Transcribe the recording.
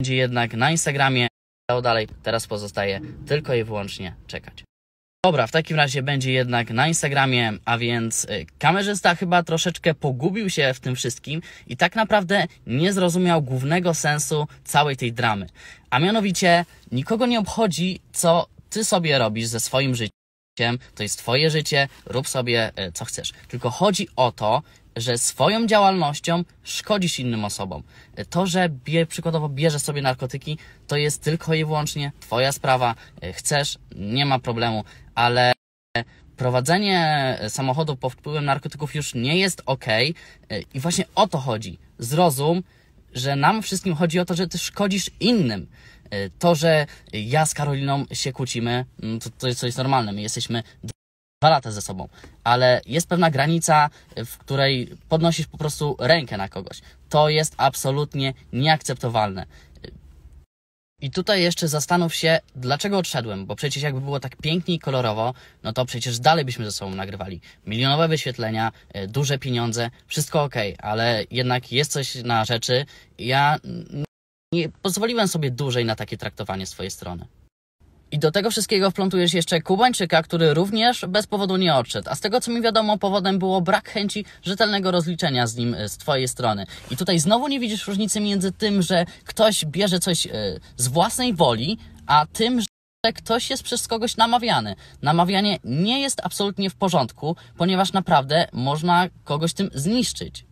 będzie jednak na Instagramie. Dało dalej, teraz pozostaje tylko i wyłącznie czekać. Dobra, w takim razie będzie jednak na Instagramie, a więc y, kamerzysta chyba troszeczkę pogubił się w tym wszystkim i tak naprawdę nie zrozumiał głównego sensu całej tej dramy. A mianowicie nikogo nie obchodzi, co ty sobie robisz ze swoim życiem to jest Twoje życie, rób sobie e, co chcesz. Tylko chodzi o to, że swoją działalnością szkodzisz innym osobom. E, to, że bie, przykładowo bierzesz sobie narkotyki, to jest tylko i wyłącznie Twoja sprawa. E, chcesz, nie ma problemu, ale prowadzenie samochodu pod wpływem narkotyków już nie jest ok. I właśnie o to chodzi. Zrozum, że nam wszystkim chodzi o to, że ty szkodzisz innym. E, to, że ja z Karoliną się kłócimy, mm, to, to jest coś normalne. My jesteśmy dwa lata ze sobą, ale jest pewna granica, e, w której podnosisz po prostu rękę na kogoś. To jest absolutnie nieakceptowalne. I tutaj jeszcze zastanów się, dlaczego odszedłem, bo przecież jakby było tak pięknie i kolorowo, no to przecież dalej byśmy ze sobą nagrywali. Milionowe wyświetlenia, e, duże pieniądze, wszystko ok, ale jednak jest coś na rzeczy. Ja nie pozwoliłem sobie dłużej na takie traktowanie swojej strony. I do tego wszystkiego wplątujesz jeszcze Kubańczyka, który również bez powodu nie odszedł. A z tego co mi wiadomo, powodem było brak chęci rzetelnego rozliczenia z nim e, z twojej strony. I tutaj znowu nie widzisz różnicy między tym, że ktoś bierze coś e, z własnej woli, a tym, że ktoś jest przez kogoś namawiany. Namawianie nie jest absolutnie w porządku, ponieważ naprawdę można kogoś tym zniszczyć.